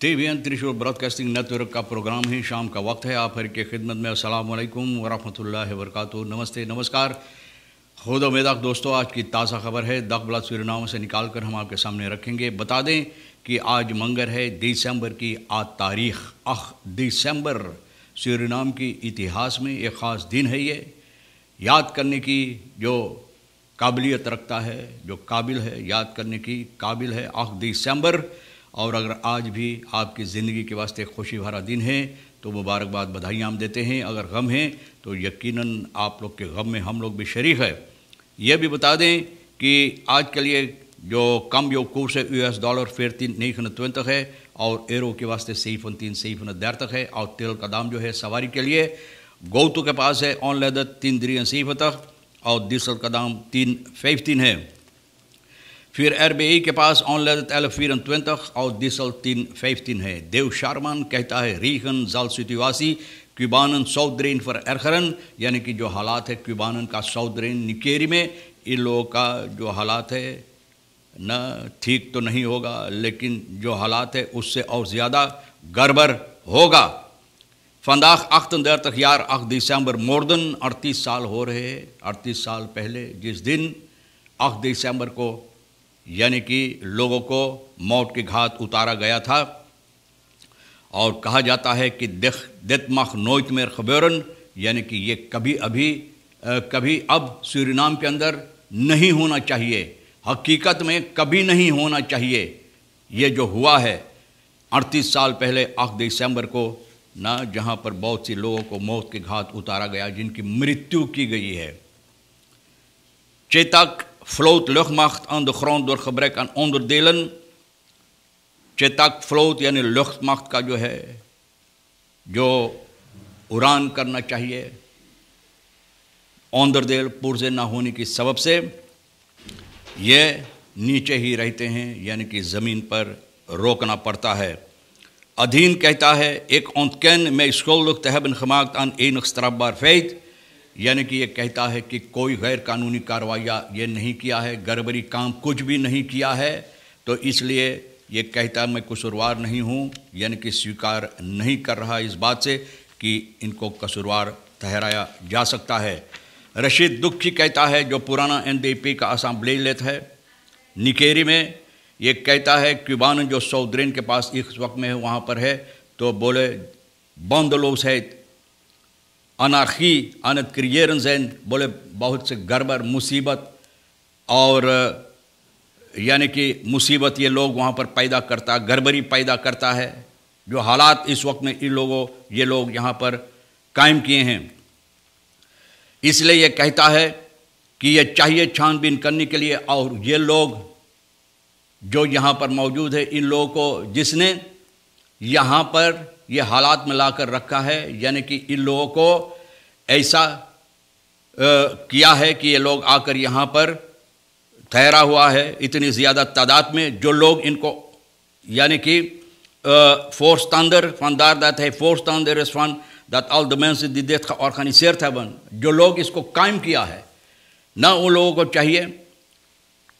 T V N Thrissur broadcasting network का programme है शाम का वक्त है आप हर के खिदमत में असल वरहमल वरक नमस्ते नमस्कार खुद मेदाक दोस्तों आज की ताज़ा खबर है दख बला सूरनामा से निकाल कर हम आपके सामने रखेंगे बता दें कि आज मंगर है दिसंबर की आ तारीख अख दिसंबर सूर्यनाम की इतिहास में एक ख़ास दिन है ये याद करने की जो काबिलियत रखता है जो काबिल है याद करने की काबिल है अख दिसंबर और अगर आज भी आपकी ज़िंदगी के वास्ते खुशी भरा दिन है तो मुबारकबाद बधाई हम देते हैं अगर गम है तो यकीनन आप लोग के गम में हम लोग भी शरीक है यह भी बता दें कि आज के लिए जो कम योग कोर्स है यू एस डॉलर फिर तीन नई खन तक है और एरो के वास्ते सही फन तीन सही फन दैर तक है और तेल का दाम जो है सवारी के लिए गौतु के पास है ऑन लेदर तीन द्रियन सही तक और डीजल का दाम तीन फेफ तीन है फिर Voor RBI ke paas aanleidt और uit diesel 1015 है देव शारमान कहता है रीगन जाल सिटवासी क्यूबानन साउथ फ़र फॉर एरखरन यानी कि जो हालात है क्यूबानन का साउथ ड्रेन निकेरी में इन लोगों का जो हालात है न ठीक तो नहीं होगा लेकिन जो हालात है उससे और ज़्यादा गड़बड़ होगा फंदाख अख्तर यार अख दिसंबर मोर अड़तीस साल हो रहे अड़तीस साल पहले जिस दिन अख दिसंबर को यानी कि लोगों को मौत के घात उतारा गया था और कहा जाता है कि देख देतमाख नोत मेर खबेरन यानी कि ये कभी अभी आ, कभी अब सूरीनाम के अंदर नहीं होना चाहिए हकीकत में कभी नहीं होना चाहिए ये जो हुआ है अड़तीस साल पहले आठ दिसंबर को ना जहाँ पर बहुत से लोगों को मौत के घात उतारा गया जिनकी मृत्यु की गई है Chetak vloot luchtmacht aan de grond door gebrek aan onderdelen. चेताक फ्लोत यानी लुख्त मख्त का जो है जो उड़ान करना चाहिए औंदरदेल पुर्जे ना होने की सबब से ये नीचे ही रहते हैं यानी कि ज़मीन पर रोकना पड़ता है अधीन कहता है एक ontkent mij schuldig te hebben gemaakt aan enig strafbaar feit यानी कि ये कहता है कि कोई गैर कानूनी कार्रवाइयाँ ये नहीं किया है गड़बड़ी काम कुछ भी नहीं किया है तो इसलिए ये कहता मैं कसूरवार नहीं हूँ यानी कि स्वीकार नहीं कर रहा इस बात से कि इनको कसूरवार ठहराया जा सकता है रशीद दुखी कहता है जो पुराना एनडीपी का असम्बलेजलेत है निकेरी में ये कहता है क्यूबान जो सऊद्रेन के पास इस वक्त में है वहाँ पर है तो बोले बंद लोग है anarchie aan het बोले बहुत से गड़बड़ मुसीबत और यानी कि मुसीबत ये लोग वहाँ पर पैदा करता गड़बड़ी पैदा करता है जो हालात इस वक्त में इन लोगों ये लोग यहाँ पर कायम किए हैं इसलिए ये कहता है कि ये चाहिए छानबीन करने के लिए और ये लोग जो यहाँ पर मौजूद है इन लोगों को जिसने यहाँ पर ये हालात में लाकर रखा है यानी कि इन लोगों को ऐसा किया है कि ये लोग आकर यहाँ पर ठहरा हुआ है इतनी ज़्यादा तादाद में जो लोग इनको यानी कि voorstander vandaar dat hij फन दत अल dat al de और खानी शेर था बन जो लोग इसको कायम किया है ना उन लोगों को चाहिए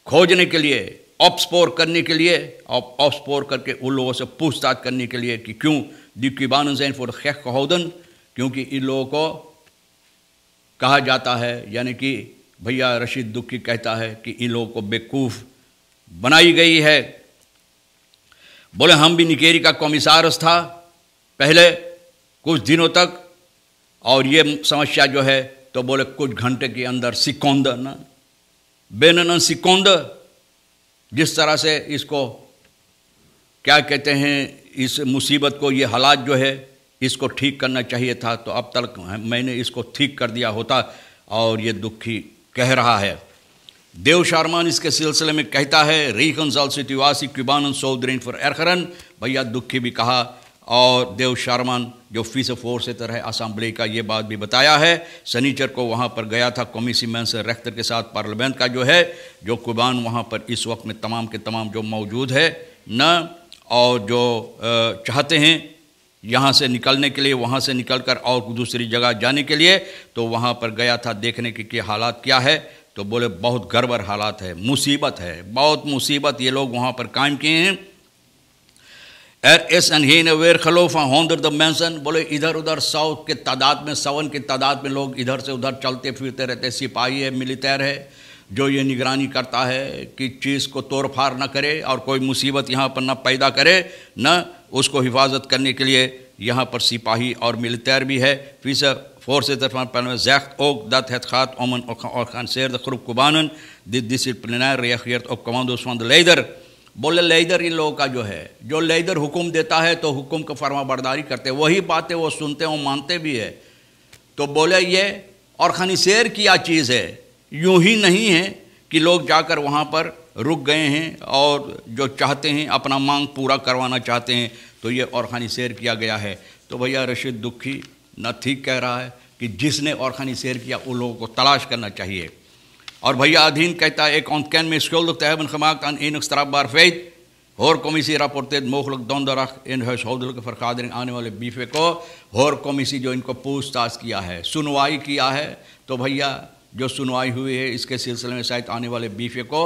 खोजने के लिए ऑप्सपोर करने के लिए और ऑप्सपोर करके उन लोगों से पूछताछ करने के लिए कि क्यों दी क्यूबानस फोर खेख कहोदन क्योंकि इन लोगों को कहा जाता है यानी कि भैया रशीद दुखी कहता है कि इन लोगों को बेकूफ बनाई गई है बोले हम भी निकेरी का कॉमिसारस था पहले कुछ दिनों तक और ये समस्या जो है तो बोले कुछ घंटे के अंदर सिकौंद न न सिकोंद जिस तरह से इसको क्या कहते हैं इस मुसीबत को ये हालात जो है इसको ठीक करना चाहिए था तो अब तक मैंने इसको ठीक कर दिया होता और ये दुखी कह रहा है देव शारमान इसके सिलसिले में कहता है रिकनसाल सितिवासी क्यूबानन सोदरीन फॉर एरखरन भैया दुखी भी कहा और देव शारमान जो फीस फोर्स से तरह असम्बली का ये बात भी बताया है सनीचर को वहाँ पर गया था सी मैं से रेख्तर के साथ पार्लियामेंट का जो है जो कुबान वहाँ पर इस वक्त में तमाम के तमाम जो मौजूद है न और जो चाहते हैं यहाँ से निकलने के लिए वहाँ से निकलकर और दूसरी जगह जाने के लिए तो वहाँ पर गया था देखने के क्या हालात क्या है तो बोले बहुत गड़बड़ हालात है मुसीबत है बहुत मुसीबत ये लोग वहाँ पर कायम किए हैं एर एस एन हीन वेर खलोफा होंदर द मैंसन बोले इधर उधर सौ के तादाद में सवन की तादाद में लोग इधर से उधर चलते फिरते रहते सिपाही है मिलिटर है जो ये निगरानी करता है कि चीज़ को तोड़ फाड़ ना करे और कोई मुसीबत यहाँ पर ना पैदा करे न उसको हिफाजत करने के लिए यहाँ पर सिपाही और मिलिटर भी है फीस फोर्स जैक्त ओक दत het gaat om een georganiseerde groep Cubanen बोले लेदर इन लोगों का जो है जो लेदर हुक्म देता है तो हुक्म का फरमा बरदारी करते वही बातें वो सुनते हैं मानते भी है तो बोले ये और खानी शेर किया चीज़ है यूं ही नहीं है कि लोग जाकर वहाँ पर रुक गए हैं और जो चाहते हैं अपना मांग पूरा करवाना चाहते हैं तो ये औरखानी शेर किया गया है तो भैया रशीद दुखी न ठीक कह रहा है कि जिसने औरखानी शेर किया उन लोगों को तलाश करना चाहिए और भैया अधीन कहता है एक ontken mee schuldig te hebben gemaakt aan enig strafbaar feit. Hoorcommissie rapporteert दरख in in के vergadering आने वाले बीफे को होर सी जो इनको पूछताछ किया है सुनवाई किया है तो भैया जो सुनवाई हुई है इसके सिलसिले में शायद आने वाले बीफे को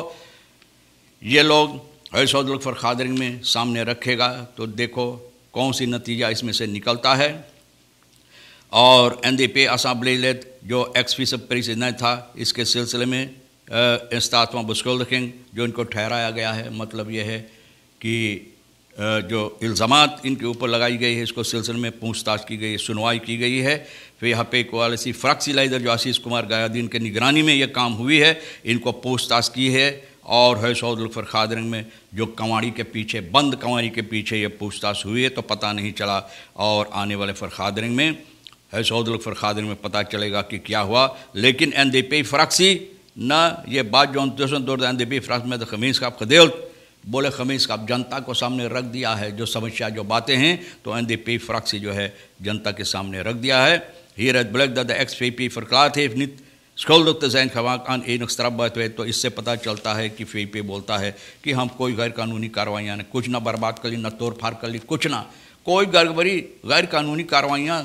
ये लोग हर्षद लोग खादरिंग में सामने रखेगा तो देखो कौन सी नतीजा इसमें से निकलता है और एन डी पी असाम्बली जो एक्स पी सब परिसद था इसके सिलसिले में इस्तातवा बुस्कुल रखेंगे जो इनको ठहराया गया है मतलब यह है कि जो इल्ज़ाम इनके ऊपर लगाई गई है इसको सिलसिले में पूछताछ की गई है सुनवाई की गई है तो यहाँ पे एक वाले सी जो आशीष कुमार गायादीन के निगरानी में यह काम हुई है इनको पूछताछ की है और है सऊद लफर खादरंग में जो कंवाड़ी के पीछे बंद कंवाड़ी के पीछे ये पूछताछ हुई है तो पता नहीं चला और आने वाले फरखादरंग में है सऊद लफर खादरंग में पता चलेगा कि क्या हुआ लेकिन एन दे पी फ्राक्सी न ये बात जो अंतोषण दौर एन दे पी फ्राक्स में तो खमीज का खदेल बोले खमीज का जनता को सामने रख दिया है जो समस्या जो बातें हैं तो एन दे पी फ्राक्सी जो है जनता के सामने रख दिया है Hieruit blijkt dat de ex-VP verklaard heeft niet schuldig te zijn gemaakt aan enig strafbaar तो इससे पता चलता है कि वीपी बोलता है कि हम कोई गैरकानूनी कार्रवाइयाँ ने कुछ ना बर्बाद कर ली ना तोड़फाड़ कर ली कुछ ना कोई गड़बड़ी गैरकानूनी कार्रवाइयाँ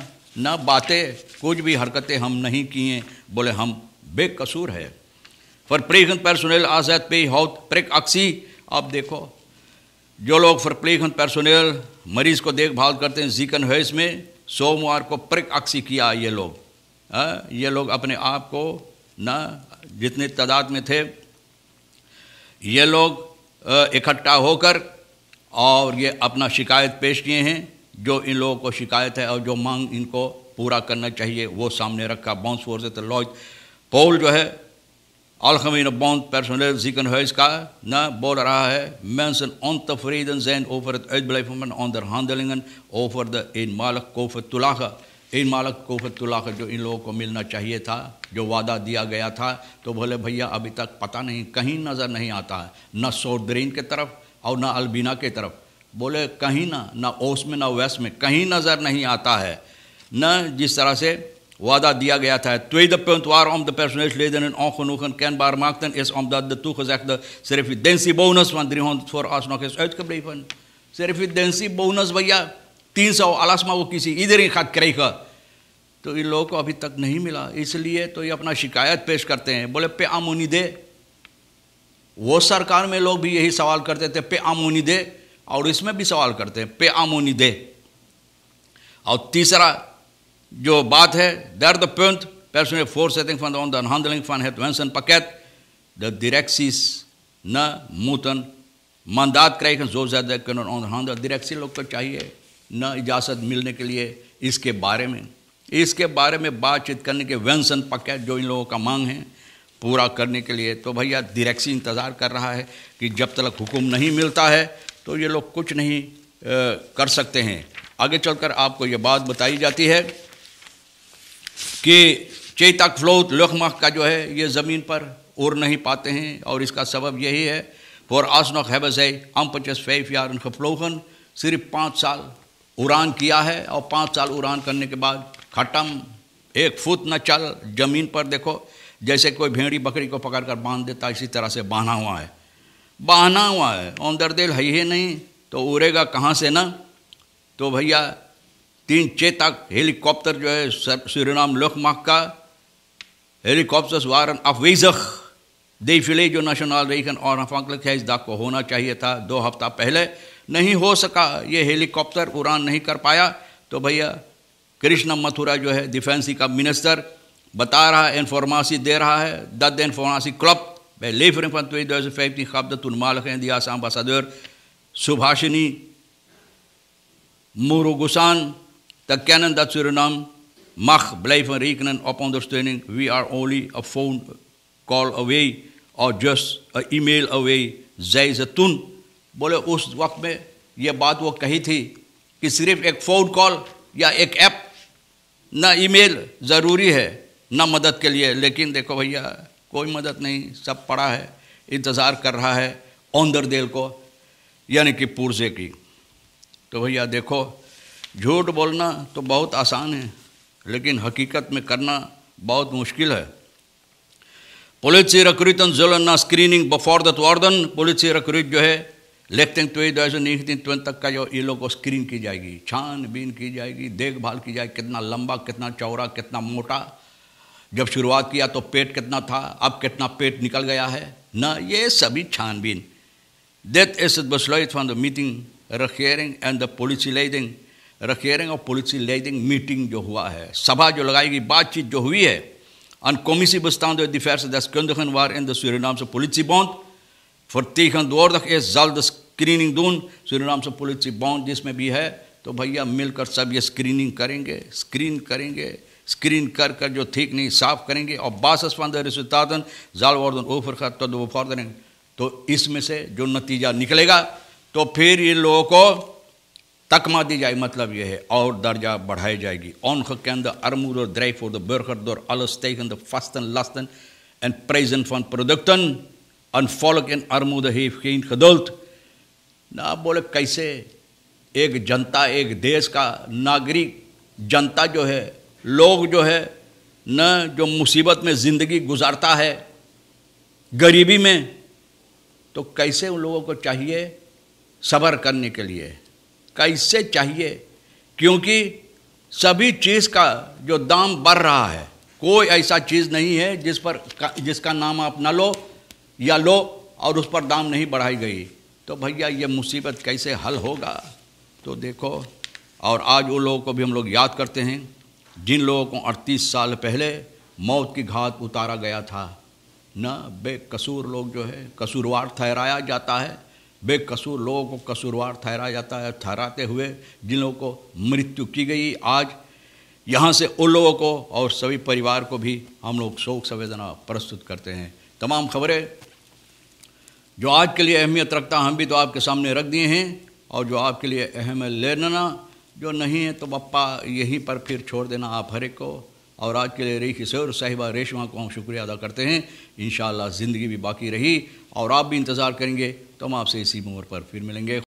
ना बातें कुछ भी हरकतें हम नहीं किए बोले हम बेकसूर है verplegend personeel AZP houdt prikactie आप देखो जो लोग verplegend personeel मरीज को देखभाल करते हैं जीकन हैस में सोमवार को प्रिक अक्सी किया ये लोग आ, हाँ, ये लोग अपने आप को ना जितने तादाद में थे ये लोग इकट्ठा होकर और ये अपना शिकायत पेश किए हैं जो इन लोगों को शिकायत है और जो मांग इनको पूरा करना चाहिए वो सामने रखा बाउंस फोर्स लॉज पोल जो है Algemene Bond Personeel Ziekenhuiskamer Boerderij. Mensen ontevreden zijn over het uitblijven van onderhandelingen over de eenmalig COVID-toelage. eenmalig COVID-toelage जो in लोगों को मिलना चाहिए था wada वादा gaya tha, to तो bhaiya abhi tak pata nahi, kahin nazar nahi aata hai. Na न ke taraf, au na Albina ke taraf. तरफ बोले कहीं ना ना ओस में ना वेस्ट में कहीं नज़र नहीं आता है न जिस तरह से Wat dia gea Het tweede punt waarom de personeelsleden hun ongenoegen kenbaar maakten, is omdat de toegezegde servidentiebonus van 300 vooralsnog is uitgebleven. Servidentiebonus, भैया तीन सौ आलास में वो किसी इधर ही खत करेगा तो इन लोगों को अभी तक नहीं मिला इसलिए तो ये अपना शिकायत पेश करते हैं बोले पे आमोनी दे वो सरकार में लोग भी यही सवाल करते थे पे आमोनी दे और इसमें भी सवाल करते हैं पे आमोनी दे और तीसरा जो बात है देर द पंथ personal force I think from the on the handling फन हेड वेंसन पकेट द डायरेक्सिस न मूतन मंदात क्राई कैन जो ज्यादा कैन ऑन हैंडल डायरेक्सी लोग को चाहिए न इजाजत मिलने के लिए इसके बारे में इसके बारे में बातचीत करने के वेंसन पकेट जो इन लोगों का मांग है पूरा करने के लिए तो भैया डायरेक्सी इंतजार कर रहा है कि जब तक हुक्म नहीं मिलता है तो ये लोग कुछ नहीं कर सकते हैं आगे चलकर आपको ये बात बताई जाती है कि चेतक फ्लोत लुकमख का जो है ये ज़मीन पर उड़ नहीं पाते हैं और इसका सबब यही है फॉर आसनक हैबस है अम पचस फैफ यार उनका फ्लोखन सिर्फ पाँच साल उड़ान किया है और पाँच साल उड़ान करने के बाद खत्म एक फुट न चल जमीन पर देखो जैसे कोई भेड़ी बकरी को पकड़ कर बांध देता इसी तरह से बहना हुआ है बहना हुआ है ओंदर दिल है ही नहीं तो उड़ेगा कहाँ से ना तो भैया तीन चेतक हेलीकॉप्टर जो है नाम लोकमाक का हेलीकॉप्टर्स वारन अफवेजख दे जो नेशनल रेखन और है इस दाग को होना चाहिए था दो हफ्ता पहले नहीं हो सका ये हेलीकॉप्टर उड़ान नहीं कर पाया तो भैया कृष्ण मथुरा जो है डिफेंसी का मिनिस्टर बता रहा है इन्फॉर्मासी दे रहा है दद इन्फॉर्मासी क्लब bij सुभाषिनी van te kennen dat Suriname mag blijven rekenen op ondersteuning. We are only a phone call away or just an email away, zei ze toen. Bole उस वक्त me je baat wo kahiti. थी कि सिर्फ एक phone call या एक app ना email ज़रूरी है ना मदद के लिए लेकिन देखो भैया कोई मदद नहीं सब पड़ा है इंतज़ार कर रहा onder del ko को यानी कि पुरजे की तो भैया झूठ बोलना तो बहुत आसान है लेकिन हकीकत में करना बहुत मुश्किल है पुलिस recruiten zullen ना स्क्रीनिंग bevorderd दर्दन Politie जो है लेखते हैं तो तुरंत तक का जो ये लोग को स्क्रीन की जाएगी छानबीन की जाएगी देखभाल की जाएगी कितना लंबा कितना चौड़ा कितना मोटा जब शुरुआत किया तो पेट कितना था अब कितना पेट निकल गया है ना ये सभी छानबीन देथ एस इट फॉर द मीटिंग रखियरिंग एंड द पॉलिसी रखेरिंग और पॉलिसी लेडिंग मीटिंग जो हुआ है सभा जो लगाई गई बातचीत जो हुई है Aan commissie bestaande uit diverse deskundigen waarin de Surinaamse politiebond vertegenwoordigd is, zal de screening doen. Surinaamse बॉन्द जिसमें भी है तो भैया मिलकर सब ये स्क्रीनिंग करेंगे स्क्रीन करेंगे स्क्रीन कर कर जो ठीक नहीं साफ करेंगे और बासस फंदे जाल वर्दन ओफरखा तो वो तो इसमें से जो नतीजा निकलेगा तो फिर ये लोगों को तकमा दी जाए मतलब यह है और दर्जा बढ़ाई जाएगी ऑन हक के अंदर अरमूर और द्रे फॉर द बर्खर दौर अलस्तन लस्तन एंड प्रेजेंट फॉन प्रोडक्टन अन फॉलक एन अरमूद हीदौलत ना बोले कैसे एक जनता एक देश का नागरिक जनता जो है लोग जो है न जो मुसीबत में जिंदगी गुजारता है गरीबी में तो कैसे उन लोगों को चाहिए सबर करने के लिए का इससे चाहिए क्योंकि सभी चीज़ का जो दाम बढ़ रहा है कोई ऐसा चीज़ नहीं है जिस पर जिसका नाम आप ना लो या लो और उस पर दाम नहीं बढ़ाई गई तो भैया ये मुसीबत कैसे हल होगा तो देखो और आज उन लोगों को भी हम लोग याद करते हैं जिन लोगों को अड़तीस साल पहले मौत की घात उतारा गया था न बेकसूर लोग जो है कसूरवार ठहराया जाता है बेकसूर लोगों को कसूरवार ठहराया जाता है ठहराते हुए जिन लोगों को मृत्यु की गई आज यहाँ से उन लोगों को और सभी परिवार को भी हम लोग शोक संवेदना प्रस्तुत करते हैं तमाम खबरें जो आज के लिए अहमियत रखता हम भी तो आपके सामने रख दिए हैं और जो आपके लिए अहम है ले लेना जो नहीं है तो पप्पा यहीं पर फिर छोड़ देना आप हरे को और आज के लिए रेखी सौर साहिबा रेशमा को हम शुक्रिया अदा करते हैं इन ज़िंदगी भी बाकी रही और आप भी इंतज़ार करेंगे तो हम आपसे इसी उम्र पर फिर मिलेंगे